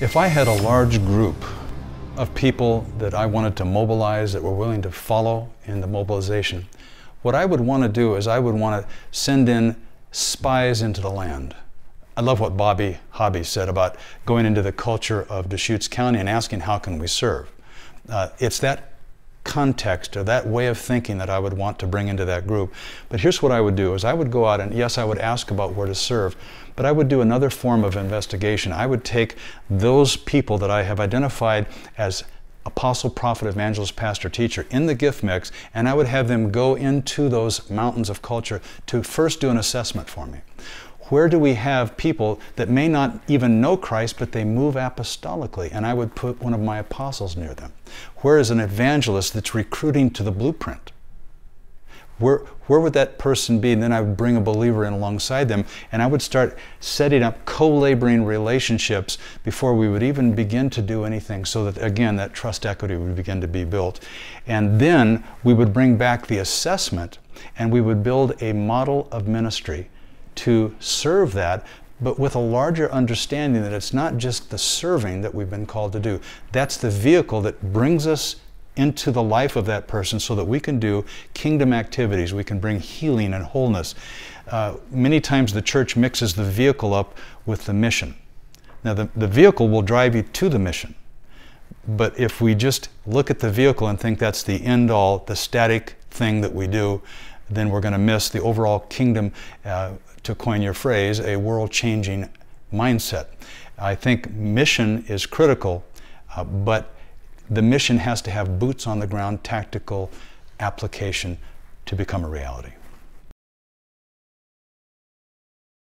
If I had a large group of people that I wanted to mobilize that were willing to follow in the mobilization, what I would want to do is I would want to send in spies into the land. I love what Bobby Hobby said about going into the culture of Deschutes County and asking how can we serve. Uh, it's that context or that way of thinking that I would want to bring into that group. But here's what I would do is I would go out and yes, I would ask about where to serve, but I would do another form of investigation. I would take those people that I have identified as apostle, prophet, evangelist, pastor, teacher in the gift mix, and I would have them go into those mountains of culture to first do an assessment for me where do we have people that may not even know Christ, but they move apostolically? And I would put one of my apostles near them. Where is an evangelist that's recruiting to the blueprint? Where, where would that person be? And then I would bring a believer in alongside them, and I would start setting up co laboring relationships before we would even begin to do anything, so that again, that trust equity would begin to be built. And then we would bring back the assessment and we would build a model of ministry to serve that, but with a larger understanding that it's not just the serving that we've been called to do. That's the vehicle that brings us into the life of that person so that we can do kingdom activities. We can bring healing and wholeness. Uh, many times the church mixes the vehicle up with the mission. Now, the, the vehicle will drive you to the mission. But if we just look at the vehicle and think that's the end all, the static thing that we do, then we're going to miss the overall kingdom, uh, to coin your phrase, a world changing mindset. I think mission is critical, uh, but the mission has to have boots on the ground tactical application to become a reality.